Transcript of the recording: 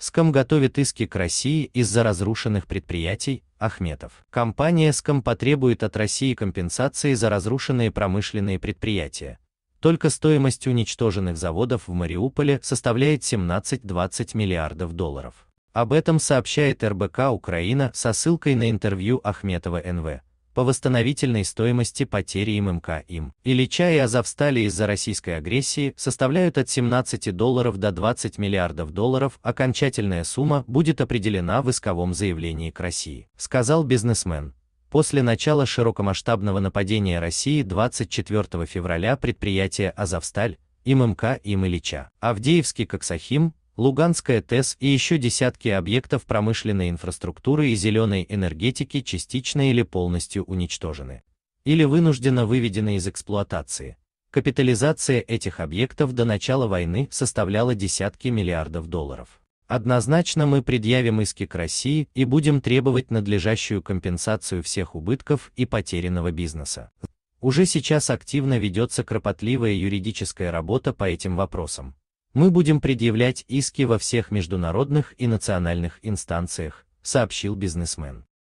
Ском готовит иски к России из-за разрушенных предприятий, Ахметов. Компания Ском потребует от России компенсации за разрушенные промышленные предприятия. Только стоимость уничтоженных заводов в Мариуполе составляет 17-20 миллиардов долларов. Об этом сообщает РБК Украина со ссылкой на интервью Ахметова НВ по восстановительной стоимости потери ММК им. Ильича и Азов из-за российской агрессии составляют от 17 долларов до 20 миллиардов долларов, окончательная сумма будет определена в исковом заявлении к России, сказал бизнесмен. После начала широкомасштабного нападения России 24 февраля предприятие «Азовсталь» и ММК им Илича, Авдеевский Коксахим Луганская ТЭС и еще десятки объектов промышленной инфраструктуры и зеленой энергетики частично или полностью уничтожены. Или вынужденно выведены из эксплуатации. Капитализация этих объектов до начала войны составляла десятки миллиардов долларов. Однозначно мы предъявим иски к России и будем требовать надлежащую компенсацию всех убытков и потерянного бизнеса. Уже сейчас активно ведется кропотливая юридическая работа по этим вопросам. Мы будем предъявлять иски во всех международных и национальных инстанциях, сообщил бизнесмен.